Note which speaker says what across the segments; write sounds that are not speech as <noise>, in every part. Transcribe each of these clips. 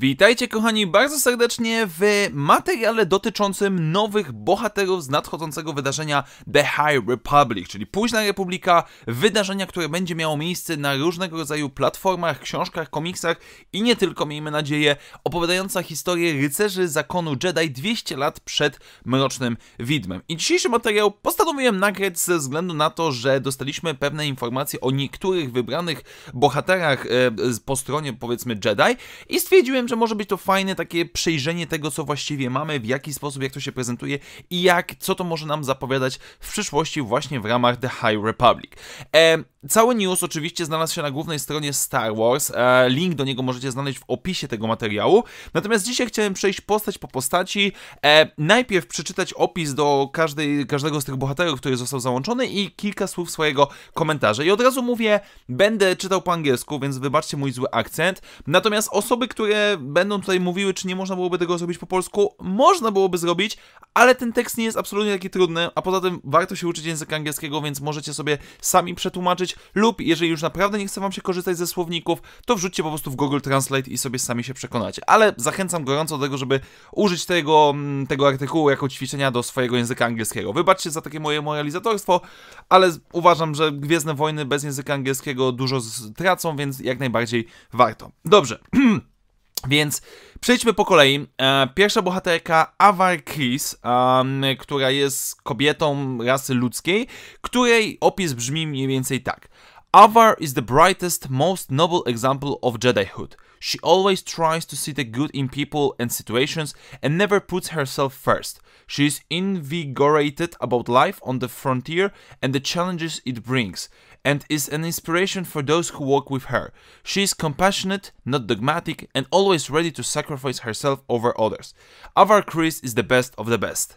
Speaker 1: Witajcie kochani bardzo serdecznie w materiale dotyczącym nowych bohaterów z nadchodzącego wydarzenia The High Republic, czyli Późna Republika, wydarzenia, które będzie miało miejsce na różnego rodzaju platformach, książkach, komiksach i nie tylko, miejmy nadzieję, opowiadająca historię rycerzy zakonu Jedi 200 lat przed Mrocznym Widmem. I dzisiejszy materiał postanowiłem nagrać ze względu na to, że dostaliśmy pewne informacje o niektórych wybranych bohaterach e, po stronie powiedzmy Jedi i stwierdziłem, że może być to fajne takie przejrzenie tego, co właściwie mamy, w jaki sposób, jak to się prezentuje i jak, co to może nam zapowiadać w przyszłości właśnie w ramach The High Republic. E, cały news oczywiście znalazł się na głównej stronie Star Wars, e, link do niego możecie znaleźć w opisie tego materiału, natomiast dzisiaj chciałem przejść postać po postaci, e, najpierw przeczytać opis do każdej, każdego z tych bohaterów, który został załączony i kilka słów swojego komentarza. I od razu mówię, będę czytał po angielsku, więc wybaczcie mój zły akcent, natomiast osoby, które będą tutaj mówiły, czy nie można byłoby tego zrobić po polsku. Można byłoby zrobić, ale ten tekst nie jest absolutnie taki trudny, a poza tym warto się uczyć języka angielskiego, więc możecie sobie sami przetłumaczyć lub jeżeli już naprawdę nie chce wam się korzystać ze słowników, to wrzućcie po prostu w Google Translate i sobie sami się przekonacie. Ale zachęcam gorąco do tego, żeby użyć tego, mm, tego artykułu jako ćwiczenia do swojego języka angielskiego. Wybaczcie za takie moje moralizatorstwo, ale uważam, że Gwiezdne Wojny bez języka angielskiego dużo tracą, więc jak najbardziej warto. Dobrze. <clears throat> Więc przejdźmy po kolei. E, pierwsza bohaterka Avar Chris, która jest kobietą rasy ludzkiej, której opis brzmi mniej więcej tak. Avar is the brightest, most noble example of Jedihood. She always tries to see the good in people and situations and never puts herself first. She is invigorated about life on the frontier and the challenges it brings, and is an inspiration for those who walk with her. She is compassionate, not dogmatic, and always ready to sacrifice herself over others. Avar Chris is the best of the best.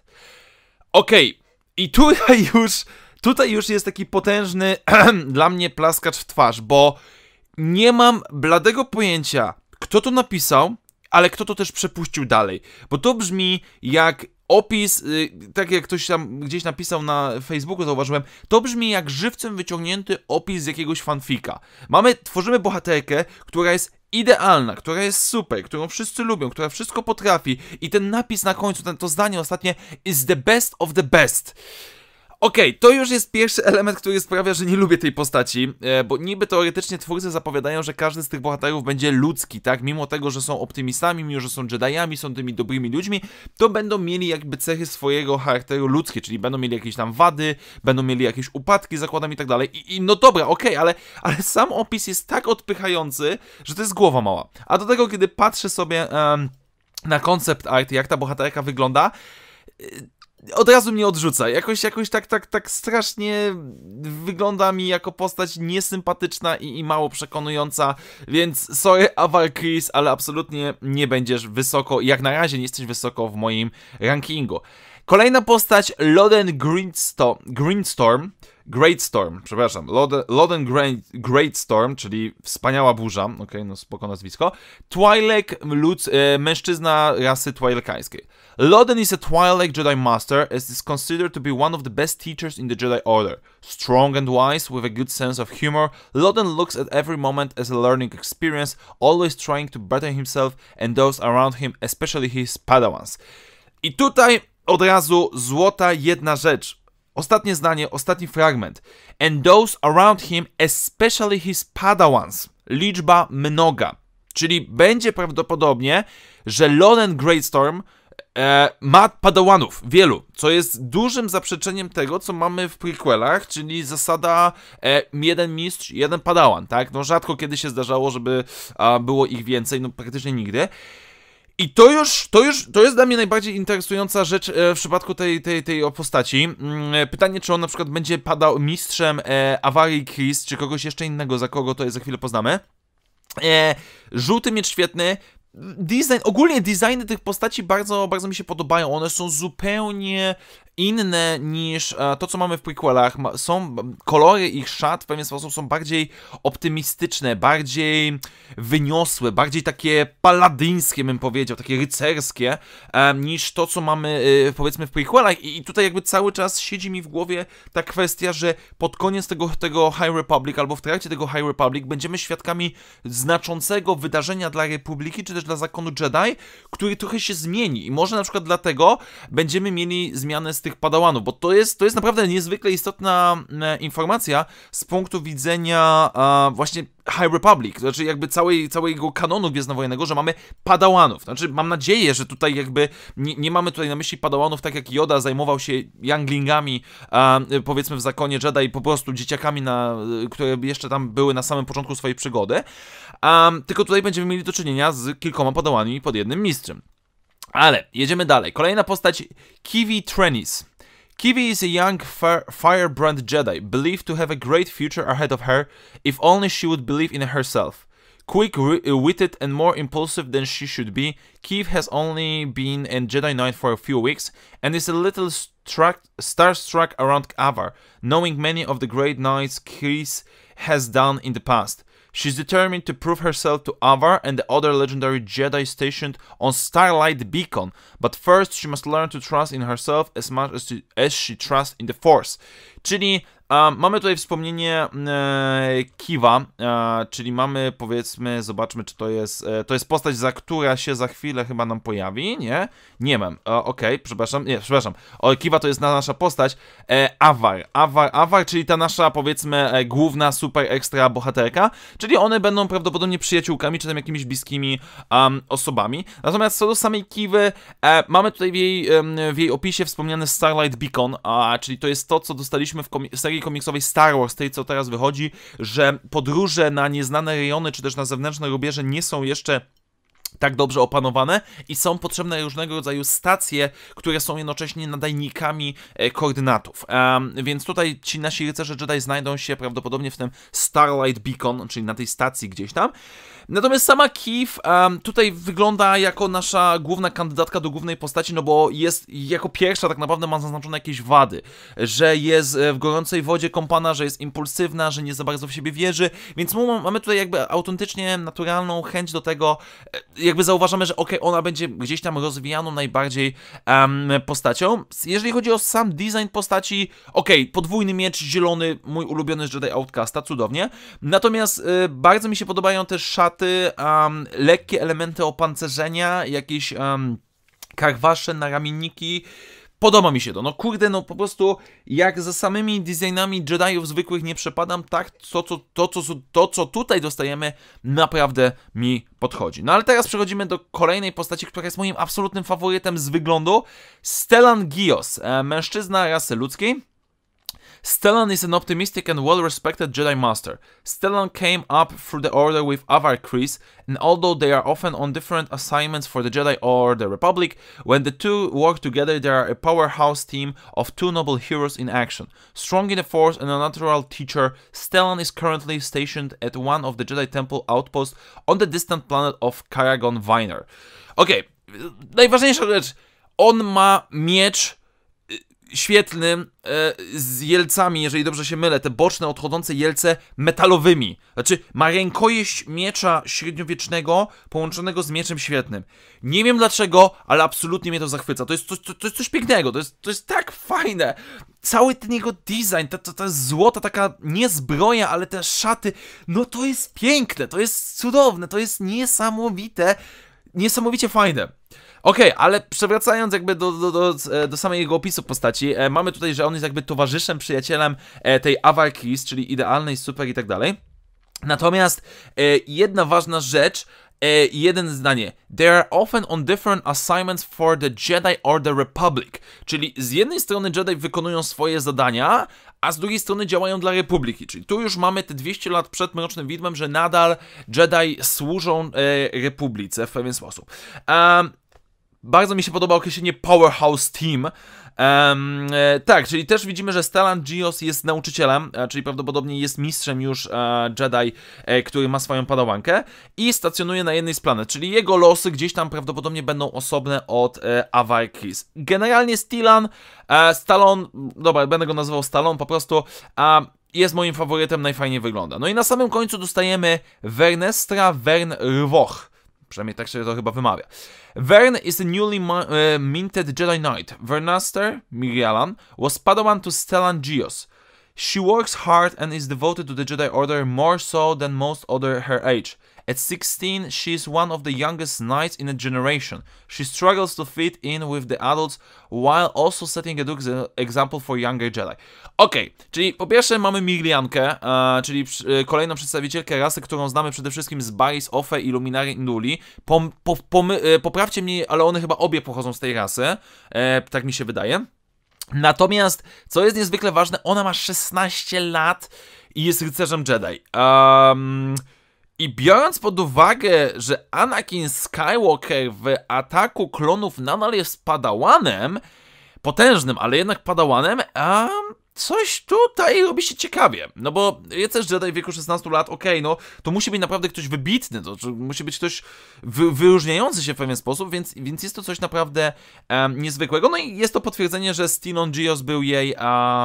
Speaker 1: okay. i tutaj <laughs> już, tutaj już jest taki potężny <clears throat> dla mnie plaskacz w twarz, bo nie mam bladego pojęcia, kto to napisał, ale kto to też przepuścił dalej. Bo to brzmi jak opis, y, tak jak ktoś tam gdzieś napisał na Facebooku, zauważyłem, to brzmi jak żywcem wyciągnięty opis z jakiegoś fanfika. Mamy, tworzymy bohaterkę, która jest idealna, która jest super, którą wszyscy lubią, która wszystko potrafi i ten napis na końcu, ten, to zdanie ostatnie is the best of the best. Okej, okay, to już jest pierwszy element, który sprawia, że nie lubię tej postaci, e, bo niby teoretycznie twórcy zapowiadają, że każdy z tych bohaterów będzie ludzki, tak? Mimo tego, że są optymistami, mimo że są Jediami, są tymi dobrymi ludźmi, to będą mieli jakby cechy swojego charakteru ludzkie, czyli będą mieli jakieś tam wady, będą mieli jakieś upadki, zakładam i tak dalej. I, no dobra, okej, okay, ale, ale sam opis jest tak odpychający, że to jest głowa mała. A do tego, kiedy patrzę sobie um, na koncept art, jak ta bohaterka wygląda, od razu mnie odrzuca. Jakoś, jakoś tak, tak, tak strasznie wygląda mi jako postać niesympatyczna i, i mało przekonująca, więc sorry Aval Chris, ale absolutnie nie będziesz wysoko, jak na razie nie jesteś wysoko w moim rankingu. Kolejna postać Loden Greensto Greenstorm, Great Storm, przepraszam, Loden, Greatstorm, Great, Great Storm, czyli wspaniała burza, okej, okay, no spoko nazwisko, Twi'lek, e, mężczyzna rasy Twi'lekańskiej. Loden is a Twi'lek Jedi Master as is considered to be one of the best teachers in the Jedi Order. Strong and wise, with a good sense of humor, Loden looks at every moment as a learning experience, always trying to better himself and those around him, especially his padawans. I tutaj od razu złota jedna rzecz. Ostatnie zdanie, ostatni fragment. And those around him, especially his padawans. Liczba mnoga. Czyli będzie prawdopodobnie, że Loren Greatstorm e, ma padałanów, wielu, co jest dużym zaprzeczeniem tego, co mamy w prequelach, czyli zasada e, jeden mistrz, jeden padałan, tak? No rzadko kiedy się zdarzało, żeby a, było ich więcej, no praktycznie nigdy. I to już, to już, to jest dla mnie najbardziej interesująca rzecz e, w przypadku tej, tej, tej postaci. Mm, e, pytanie, czy on na przykład będzie padał mistrzem e, awarii Chris, czy kogoś jeszcze innego, za kogo to jest, za chwilę poznamy. żółty miecz świetny, design, ogólnie designy tych postaci bardzo, bardzo mi się podobają. One są zupełnie inne niż e, to, co mamy w prequelach. Są kolory ich szat w pewien sposób są bardziej optymistyczne, bardziej wyniosłe, bardziej takie paladyńskie, bym powiedział, takie rycerskie, e, niż to, co mamy e, powiedzmy w prequelach. I tutaj jakby cały czas siedzi mi w głowie ta kwestia, że pod koniec tego, tego High Republic albo w trakcie tego High Republic będziemy świadkami znaczącego wydarzenia dla Republiki, czy też też dla zakonu Jedi, który trochę się zmieni i może na przykład dlatego będziemy mieli zmianę z tych padałanów, bo to jest, to jest naprawdę niezwykle istotna e, informacja z punktu widzenia e, właśnie High Republic, to znaczy jakby całej, całego kanonu Gwiezdnowojennego, że mamy padałanów. Znaczy mam nadzieję, że tutaj jakby nie, nie mamy tutaj na myśli padałanów tak jak Yoda zajmował się younglingami e, powiedzmy w zakonie Jedi, po prostu dzieciakami, na, które jeszcze tam były na samym początku swojej przygody, tylko tutaj będziemy mieli do czynienia z kilku kilkoma podołaniami pod jednym mistrzem. Ale jedziemy dalej. Kolejna postać Kiwi Trennis. Kiwi is a young firebrand Jedi, believed to have a great future ahead of her if only she would believe in herself. Quick witted and more impulsive than she should be, Kiv has only been a Jedi Knight for a few weeks and is a little starstruck around Avar, knowing many of the great knights Chris has done in the past. She's determined to prove herself to Avar and the other legendary Jedi stationed on Starlight Beacon, but first she must learn to trust in herself as much as, as she trusts in the Force. Czyli mamy tutaj wspomnienie e, Kiwa, e, czyli mamy powiedzmy, zobaczmy czy to jest, e, to jest postać, za która się za chwilę chyba nam pojawi, nie? Nie mam, okej, okay, przepraszam, nie, przepraszam, o, Kiwa to jest na nasza postać, Awar, Awar, Awar, czyli ta nasza powiedzmy główna super ekstra bohaterka, czyli one będą prawdopodobnie przyjaciółkami, czy tam jakimiś bliskimi um, osobami. Natomiast co do samej Kiwy, mamy tutaj w jej, w jej opisie wspomniany Starlight Beacon, a, czyli to jest to, co dostaliśmy w serii komiksowej Star Wars, tej co teraz wychodzi, że podróże na nieznane rejony czy też na zewnętrzne rubieże nie są jeszcze tak dobrze opanowane i są potrzebne różnego rodzaju stacje, które są jednocześnie nadajnikami e, koordynatów. Um, więc tutaj ci nasi rycerze Jedi znajdą się prawdopodobnie w tym Starlight Beacon, czyli na tej stacji gdzieś tam. Natomiast sama Keith um, tutaj wygląda jako nasza główna kandydatka do głównej postaci, no bo jest jako pierwsza tak naprawdę ma zaznaczone jakieś wady, że jest e, w gorącej wodzie kąpana, że jest impulsywna, że nie za bardzo w siebie wierzy, więc mamy tutaj jakby autentycznie naturalną chęć do tego, e, jakby zauważamy, że ok, ona będzie gdzieś tam rozwijaną najbardziej um, postacią. Jeżeli chodzi o sam design postaci, ok, podwójny miecz zielony, mój ulubiony Jedi Outcasta, cudownie, natomiast y, bardzo mi się podobają też szaty um, lekkie elementy opancerzenia, jakieś um, karwasze na ramienniki. Podoba mi się to. No kurde, no po prostu jak za samymi designami Jediów zwykłych nie przepadam, tak to co, to, to, co tutaj dostajemy naprawdę mi podchodzi. No ale teraz przechodzimy do kolejnej postaci, która jest moim absolutnym faworytem z wyglądu. Stellan Gios, e, mężczyzna rasy ludzkiej Stellan is an optimistic and well-respected Jedi Master. Stellan came up through the Order with Avar Kreese, and although they are often on different assignments for the Jedi or the Republic, when the two work together they are a powerhouse team of two noble heroes in action. Strong in the Force and a natural teacher, Stellan is currently stationed at one of the Jedi Temple outposts on the distant planet of Karagon Viner. they okay, najważniejsza rzecz, on ma miecz świetlnym e, z jelcami, jeżeli dobrze się mylę, te boczne odchodzące jelce metalowymi. Znaczy, ma rękojeść miecza średniowiecznego połączonego z mieczem świetnym. Nie wiem dlaczego, ale absolutnie mnie to zachwyca. To jest, coś, to, to jest coś pięknego, to jest, to jest tak fajne. Cały ten jego design, ta, ta, ta złota taka nie zbroja, ale te szaty, no to jest piękne, to jest cudowne, to jest niesamowite, niesamowicie fajne. Okej, okay, ale przewracając jakby do, do, do, e, do samej jego opisu postaci, e, mamy tutaj, że on jest jakby towarzyszem, przyjacielem e, tej Avalkyries, czyli idealnej, super i tak dalej. Natomiast e, jedna ważna rzecz, E, jeden zdanie. They are often on different assignments for the Jedi or the Republic. Czyli z jednej strony Jedi wykonują swoje zadania, a z drugiej strony działają dla Republiki. Czyli tu już mamy te 200 lat przed Mrocznym Widmem, że nadal Jedi służą e, Republice w pewien sposób. Um, bardzo mi się podoba określenie Powerhouse Team. Um, tak, czyli też widzimy, że Stellan Geos jest nauczycielem, e, czyli prawdopodobnie jest mistrzem już e, Jedi, który ma swoją padawankę i stacjonuje na jednej z planet, czyli jego losy gdzieś tam prawdopodobnie będą osobne od Avar Generalnie Stilan, Stallon, dobra, będę go nazywał Stallon po prostu, a jest moim faworytem, najfajniej wygląda. No i na samym końcu dostajemy Vernestra Vern Rwoch Przynajmniej tak się to chyba wymawia. Vern is a newly uh, minted Jedi Knight. Vernaster, Mirialan, was Padawan to Stellan Geos. She works hard and is devoted to the Jedi Order more so than most other her age. At 16, she is one of the youngest knights in a generation. She struggles to fit in with the adults, while also setting a good example for younger Jedi. Ok, czyli po pierwsze mamy Miriankę, uh, e, czyli uh, kolejną przedstawicielkę rasy, którą znamy przede wszystkim z Baris, Ofe i Luminary Induli. Pom, po, e, poprawcie mnie, ale one chyba obie pochodzą z tej rasy, tak mi się wydaje. Natomiast, co jest niezwykle ważne, ona ma 16 lat i jest rycerzem Jedi. Um, i biorąc pod uwagę, że Anakin Skywalker w ataku klonów nadal jest padałanem, potężnym, ale jednak padałanem, a coś tutaj robi się ciekawie. No bo jest też Jedi w wieku 16 lat, okej, okay, no to musi być naprawdę ktoś wybitny, to, musi być ktoś wy, wyróżniający się w pewien sposób, więc, więc jest to coś naprawdę um, niezwykłego. No i jest to potwierdzenie, że Stinon Gios był jej,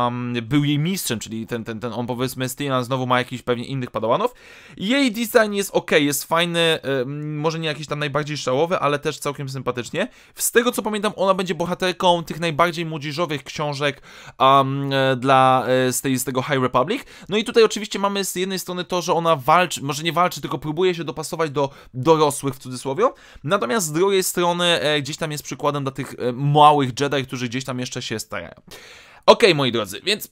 Speaker 1: um, był jej mistrzem, czyli ten, ten, ten on powiedzmy Stinon znowu ma jakiś pewnie innych padawanów. Jej design jest ok, jest fajny, um, może nie jakiś tam najbardziej szałowy, ale też całkiem sympatycznie. Z tego co pamiętam, ona będzie bohaterką tych najbardziej młodzieżowych książek um, dla, e, z, tej, z tego High Republic. No i tutaj oczywiście mamy z jednej strony to, że ona walczy, może nie walczy, tylko próbuje się dopasować do dorosłych w cudzysłowie, natomiast z drugiej strony e, gdzieś tam jest przykładem dla tych e, małych Jedi, którzy gdzieś tam jeszcze się starają. Ok, moi drodzy, więc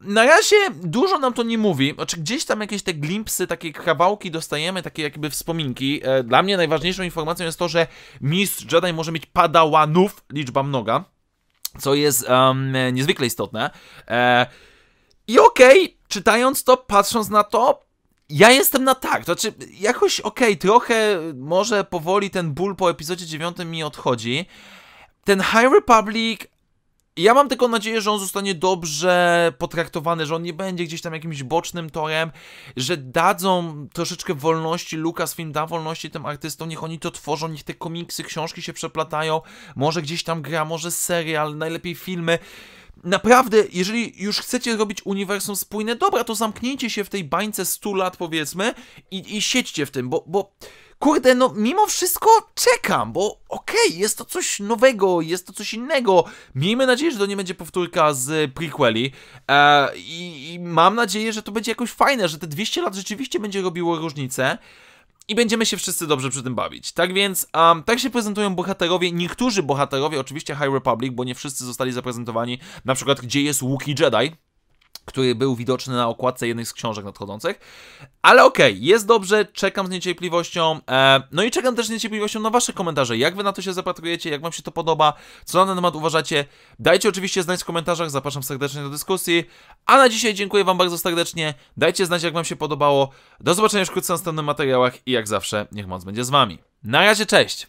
Speaker 1: na razie dużo nam to nie mówi, znaczy gdzieś tam jakieś te glimpsy, takie kawałki dostajemy, takie jakby wspominki. Dla mnie najważniejszą informacją jest to, że mistrz Jedi może mieć padałanów, liczba mnoga co jest um, niezwykle istotne. E, I okej, okay, czytając to, patrząc na to, ja jestem na tak, to znaczy jakoś okej, okay, trochę może powoli ten ból po epizodzie 9 mi odchodzi. Ten High Republic ja mam tylko nadzieję, że on zostanie dobrze potraktowany, że on nie będzie gdzieś tam jakimś bocznym torem, że dadzą troszeczkę wolności, Lucasfilm da wolności tym artystom, niech oni to tworzą, niech te komiksy, książki się przeplatają, może gdzieś tam gra, może serial, najlepiej filmy naprawdę, jeżeli już chcecie robić uniwersum spójne, dobra, to zamknijcie się w tej bańce 100 lat, powiedzmy, i, i siedźcie w tym, bo, bo kurde, no mimo wszystko czekam, bo okej, okay, jest to coś nowego, jest to coś innego. Miejmy nadzieję, że to nie będzie powtórka z prequeli e, i, i, mam nadzieję, że to będzie jakoś fajne, że te 200 lat rzeczywiście będzie robiło różnicę. I będziemy się wszyscy dobrze przy tym bawić. Tak więc, um, tak się prezentują bohaterowie, niektórzy bohaterowie, oczywiście High Republic, bo nie wszyscy zostali zaprezentowani, na przykład gdzie jest Wookie Jedi, który był widoczny na okładce jednej z książek nadchodzących. Ale okej, okay, jest dobrze, czekam z niecierpliwością. E, no i czekam też z niecierpliwością na Wasze komentarze. Jak Wy na to się zapatrujecie, jak Wam się to podoba, co na ten temat uważacie. Dajcie oczywiście znać w komentarzach, zapraszam serdecznie do dyskusji. A na dzisiaj dziękuję Wam bardzo serdecznie. Dajcie znać, jak Wam się podobało. Do zobaczenia wkrótce w następnych materiałach i jak zawsze, niech moc będzie z Wami. Na razie, cześć!